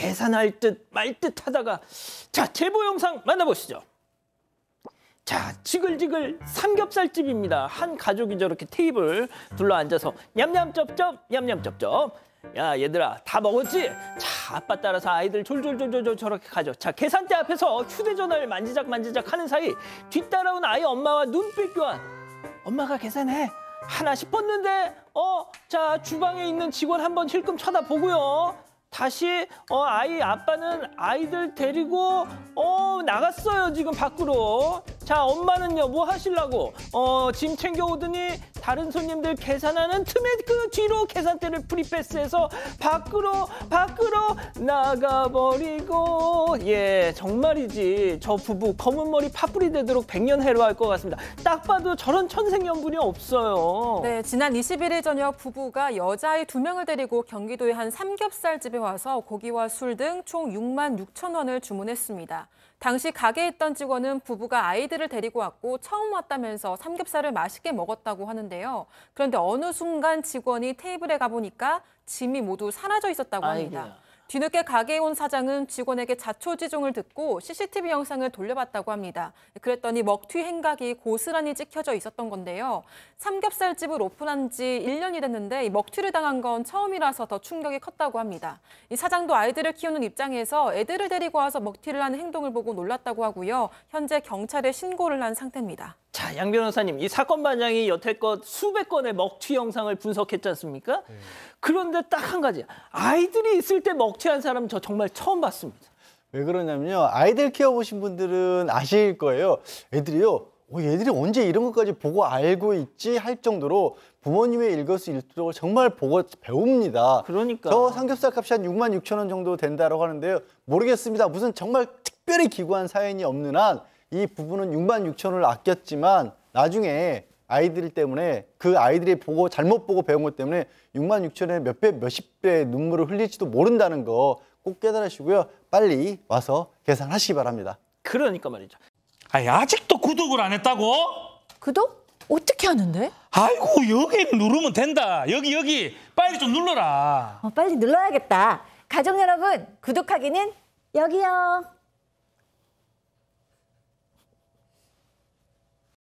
계산할 듯 말 듯 하다가 자 제보 영상 만나보시죠. 자, 지글지글 삼겹살집입니다. 한 가족이 저렇게 테이블 둘러앉아서 냠냠쩝쩝 냠냠쩝쩝 야 얘들아 다 먹었지? 자 아빠 따라서 아이들 졸졸졸졸 저렇게 가죠 자 계산대 앞에서 휴대전화를 만지작 만지작 하는 사이 뒤따라온 아이 엄마와 눈빛 교환 엄마가 계산해 하나 싶었는데 어 자 주방에 있는 직원 한번 힐끔 쳐다보고요 다시 어, 아이 아빠는 아이들 데리고 어, 나갔어요 지금 밖으로 자, 엄마는요, 뭐하시려고 어, 짐 챙겨오더니 다른 손님들 계산하는 틈에 그 뒤로 계산대를 프리패스해서 밖으로, 밖으로 나가버리고. 예, 정말이지. 저 부부 검은 머리 파뿌리 되도록 백년 해로할 것 같습니다. 딱 봐도 저런 천생연분이 없어요. 네, 지난 21일 저녁 부부가 여자의두 명을 데리고 경기도의 한 삼겹살집에 와서 고기와 술 등 총 6만 6천 원을 주문했습니다. 당시 가게에 있던 직원은 부부가 아이들을 데리고 왔고 처음 왔다면서 삼겹살을 맛있게 먹었다고 하는데요. 그런데 어느 순간 직원이 테이블에 가보니까 짐이 모두 사라져 있었다고 합니다. 아이고야. 뒤늦게 가게에 온 사장은 직원에게 자초지종을 듣고 CCTV 영상을 돌려봤다고 합니다. 그랬더니 먹튀 행각이 고스란히 찍혀져 있었던 건데요. 삼겹살집을 오픈한 지 1년이 됐는데 먹튀를 당한 건 처음이라서 더 충격이 컸다고 합니다. 이 사장도 아이들을 키우는 입장에서 애들을 데리고 와서 먹튀를 하는 행동을 보고 놀랐다고 하고요. 현재 경찰에 신고를 한 상태입니다. 양 변호사님, 이 사건 반장이 여태껏 수백 건의 먹튀 영상을 분석했지 않습니까? 네. 그런데 딱 한 가지, 아이들이 있을 때 먹튀한 사람 저 정말 처음 봤습니다. 왜 그러냐면요, 아이들 키워보신 분들은 아실 거예요. 애들이요, 어, 얘들이 언제 이런 것까지 보고 알고 있지 할 정도로 부모님의 일거수 일투족 정말 보고 배웁니다. 그러니까. 저 삼겹살 값이 한 6만 6천 원 정도 된다고 하는데요. 모르겠습니다. 무슨 정말 특별히 기구한 사연이 없는 한이 부분은 6만 6천을 아꼈지만 나중에 아이들 때문에 그 아이들이 보고 잘못 보고 배운 것 때문에 6만 6천에 몇 배, 몇 십 배 눈물을 흘릴지도 모른다는 거 꼭 깨달으시고요. 빨리 와서 계산하시기 바랍니다. 그러니까 말이죠. 아니, 아직도 구독을 안 했다고? 구독? 어떻게 하는데? 아이고 여기 누르면 된다. 여기 여기 빨리 좀 눌러라. 어, 빨리 눌러야겠다. 가족 여러분 구독하기는 여기요.